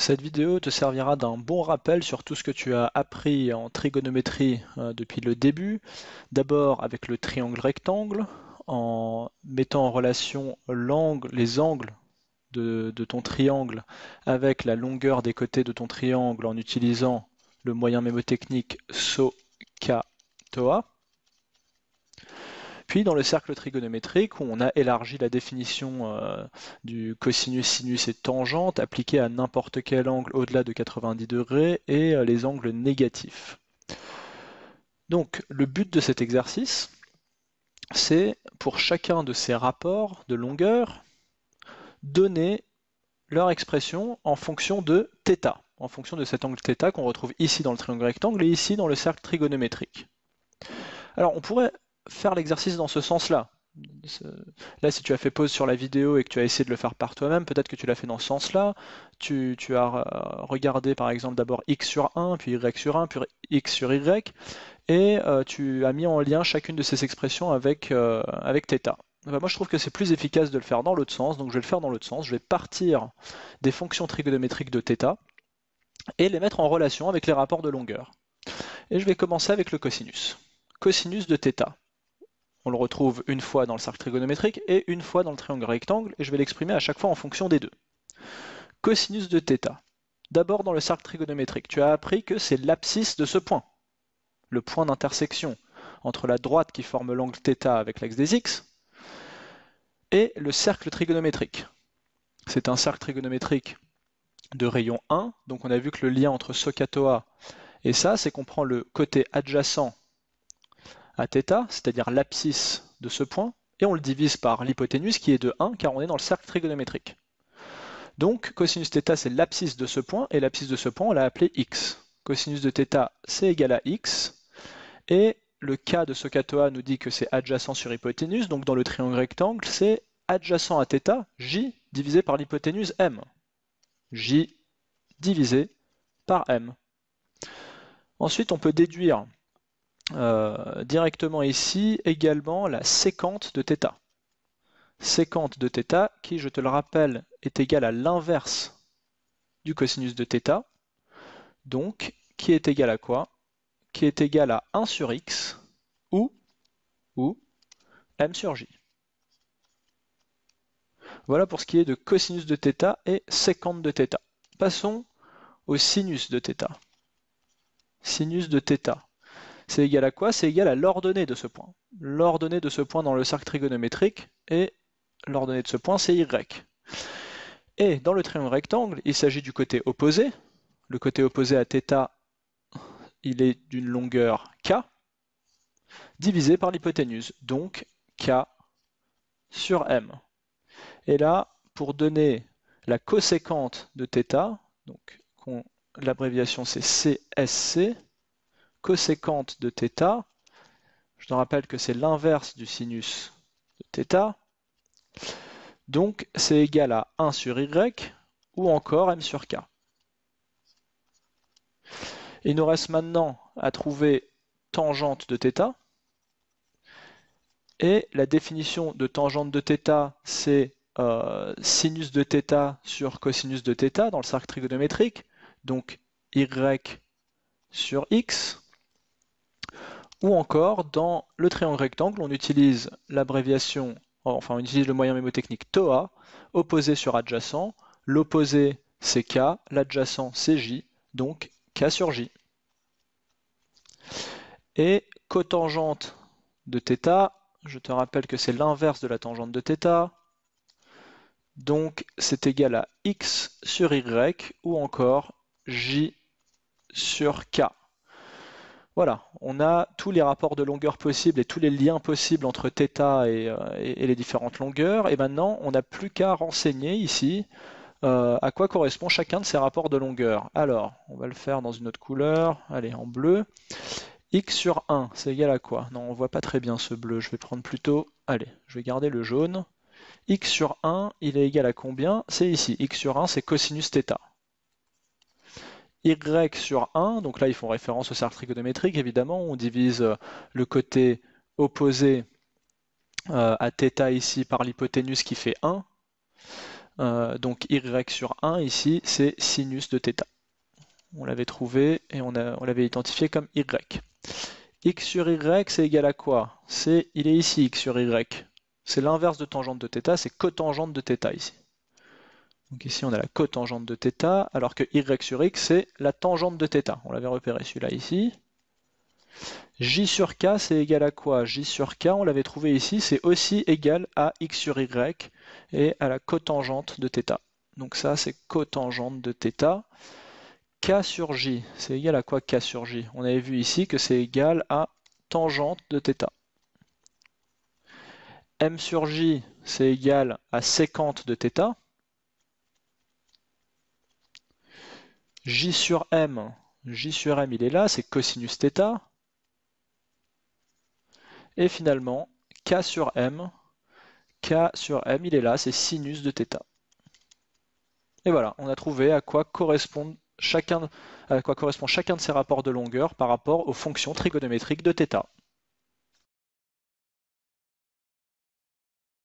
Cette vidéo te servira d'un bon rappel sur tout ce que tu as appris en trigonométrie euh, depuis le début. D'abord avec le triangle rectangle, en mettant en relation les angles de, ton triangle avec la longueur des côtés de ton triangle en utilisant le moyen mémotechnique cah toa puis dans le cercle trigonométrique, où on a élargi la définition euh, du cosinus, sinus et tangente appliquée à n'importe quel angle au-delà de 90 degrés et euh, les angles négatifs. Donc le but de cet exercice, c'est pour chacun de ces rapports de longueur, donner leur expression en fonction de θ, en fonction de cet angle θ qu'on retrouve ici dans le triangle rectangle et ici dans le cercle trigonométrique. Alors on pourrait faire l'exercice dans ce sens-là. Là, si tu as fait pause sur la vidéo et que tu as essayé de le faire par toi-même, peut-être que tu l'as fait dans ce sens-là. Tu, as euh, regardé par exemple d'abord x sur 1, puis y sur 1, puis x sur y, et euh, tu as mis en lien chacune de ces expressions avec, euh, avec θ. moi, je trouve que c'est plus efficace de le faire dans l'autre sens, donc je vais le faire dans l'autre sens. Je vais partir des fonctions trigonométriques de θ et les mettre en relation avec les rapports de longueur. Et je vais commencer avec le cosinus. Cosinus de θ. On le retrouve une fois dans le cercle trigonométrique et une fois dans le triangle rectangle, et je vais l'exprimer à chaque fois en fonction des deux. Cosinus de θ. D'abord dans le cercle trigonométrique, tu as appris que c'est l'abscisse de ce point, le point d'intersection entre la droite qui forme l'angle θ avec l'axe des x et le cercle trigonométrique. C'est un cercle trigonométrique de rayon 1, donc on a vu que le lien entre Sokatoa et ça, c'est qu'on prend le côté adjacent à θ, c'est-à-dire l'abscisse de ce point, et on le divise par l'hypoténuse qui est de 1 car on est dans le cercle trigonométrique. Donc cosinus θ c'est l'abscisse de ce point et l'abscisse de ce point on l'a appelé x. Cosinus de θ c'est égal à x et le cas de Sokatoa nous dit que c'est adjacent sur hypoténuse donc dans le triangle rectangle c'est adjacent à θ j divisé par l'hypoténuse m. j divisé par m. Ensuite on peut déduire euh, directement ici également la sécante de θ. sécante de θ qui, je te le rappelle, est égale à l'inverse du cosinus de θ, donc qui est égal à quoi Qui est égal à 1 sur x ou, ou m sur j. Voilà pour ce qui est de cosinus de θ et sécante de θ. Passons au sinus de θ. Sinus de θ c'est égal à quoi C'est égal à l'ordonnée de ce point. L'ordonnée de ce point dans le cercle trigonométrique et l'ordonnée de ce point, c'est y. Et dans le triangle rectangle, il s'agit du côté opposé. Le côté opposé à θ, il est d'une longueur k, divisé par l'hypoténuse, donc k sur m. Et là, pour donner la cosécante de θ, donc l'abréviation c'est CSC, coséquente de θ, je te rappelle que c'est l'inverse du sinus de θ, donc c'est égal à 1 sur y ou encore m sur k. Il nous reste maintenant à trouver tangente de θ. Et la définition de tangente de θ, c'est euh, sinus de θ sur cosinus de θ dans le cercle trigonométrique. Donc y sur x ou encore, dans le triangle rectangle, on utilise l'abréviation, enfin on utilise le moyen mémotechnique TOA, opposé sur adjacent, l'opposé c'est K, l'adjacent c'est J, donc K sur J. Et cotangente de θ, je te rappelle que c'est l'inverse de la tangente de θ, donc c'est égal à x sur y ou encore j sur k. Voilà, on a tous les rapports de longueur possibles et tous les liens possibles entre θ et, euh, les différentes longueurs. Et maintenant, on n'a plus qu'à renseigner ici euh, à quoi correspond chacun de ces rapports de longueur. Alors, on va le faire dans une autre couleur, allez, en bleu. x sur 1, c'est égal à quoi Non, on voit pas très bien ce bleu, je vais prendre plutôt, allez, je vais garder le jaune. x sur 1, il est égal à combien C'est ici, x sur 1, c'est cosinus θ y sur 1, donc là ils font référence au cercle trigonométrique évidemment, on divise euh, le côté opposé euh, à θ ici par l'hypoténuse qui fait 1, euh, donc y sur 1 ici c'est sinus de θ. On l'avait trouvé et on, on l'avait identifié comme y. x sur y c'est égal à quoi C'est Il est ici x sur y, c'est l'inverse de tangente de θ, c'est cotangente de θ ici. Donc ici, on a la cotangente de θ, alors que y sur x, c'est la tangente de θ. On l'avait repéré celui-là ici. j sur k, c'est égal à quoi j sur k, on l'avait trouvé ici, c'est aussi égal à x sur y et à la cotangente de θ. Donc ça, c'est cotangente de θ. k sur j, c'est égal à quoi k sur j On avait vu ici que c'est égal à tangente de θ. m sur j, c'est égal à sécante de θ. J sur M, J sur M il est là, c'est cosinus θ. Et finalement, K sur M, K sur M il est là, c'est sinus de θ. Et voilà, on a trouvé à quoi correspondent chacun, à quoi correspond chacun de ces rapports de longueur par rapport aux fonctions trigonométriques de θ.